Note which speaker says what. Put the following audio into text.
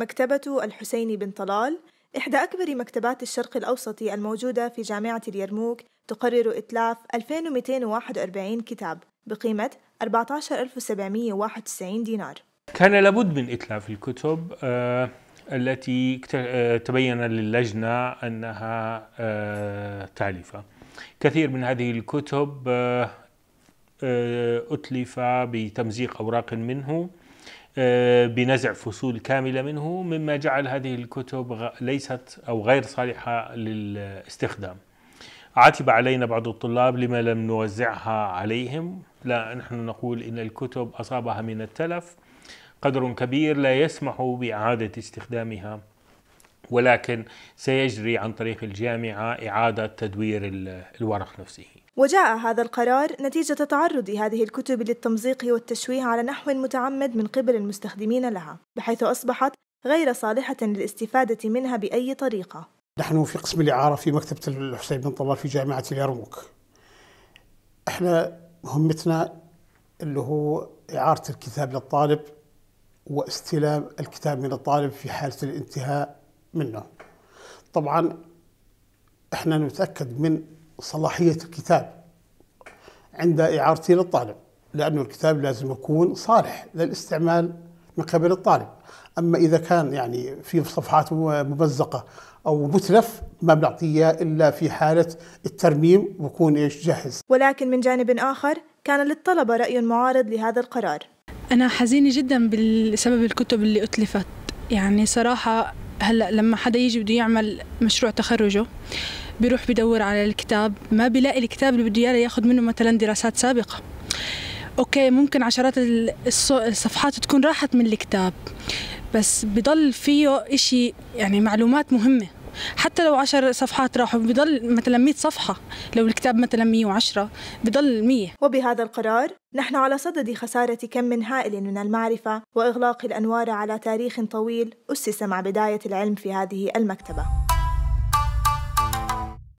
Speaker 1: مكتبة الحسين بن طلال إحدى أكبر مكتبات الشرق الأوسط الموجودة في جامعة اليرموك تقرر إتلاف 2241 كتاب بقيمة 14791 دينار
Speaker 2: كان لابد من إتلاف الكتب آه، التي آه، تبين للجنة أنها آه، تالفة كثير من هذه الكتب أتلف بتمزيق أوراق منه آه، بنزع فصول كاملة منه مما جعل هذه الكتب ليست أو غير صالحة للاستخدام عاتب علينا بعض الطلاب لما لم نوزعها عليهم لا نحن نقول إن الكتب أصابها من التلف قدر كبير لا يسمح بإعادة استخدامها ولكن سيجري عن طريق الجامعة إعادة تدوير الورق نفسه
Speaker 1: وجاء هذا القرار نتيجة تعرض هذه الكتب للتمزيق والتشويه على نحو متعمد من قبل المستخدمين لها بحيث أصبحت غير صالحة للاستفادة منها بأي طريقة
Speaker 3: نحن في قسم الإعارة في مكتبة الحسين بن طلال في جامعة اليرموك احنا مهمتنا اللي هو إعارة الكتاب للطالب واستلام الكتاب من الطالب في حالة الانتهاء منه طبعا احنا نتأكد من صلاحية الكتاب عند إعارته للطالب لأن الكتاب لازم يكون صالح للاستعمال من قبل الطالب أما إذا كان يعني في صفحات ممزقة أو متلف ما بنعطيه إلا في حالة الترميم ويكون إيش جاهز
Speaker 1: ولكن من جانب آخر كان
Speaker 4: للطلبة رأي معارض لهذا القرار أنا حزينة جدا بسبب الكتب اللي أتلفت يعني صراحة هلا لما حدا يجي بده يعمل مشروع تخرجه بيروح بدور على الكتاب ما بيلاقي الكتاب اللي بده اياه ياخذ منه مثلا دراسات سابقه اوكي ممكن عشرات الصفحات تكون راحت من الكتاب بس بضل فيه إشي يعني معلومات مهمه حتى لو عشر صفحات راحوا بضل مثلا 100 صفحه لو الكتاب مثلا 110 بضل 100 وبهذا القرار
Speaker 1: نحن على صدد خسارة كم من هائل من المعرفة وإغلاق الأنوار على تاريخ طويل أسس مع بداية العلم في هذه المكتبة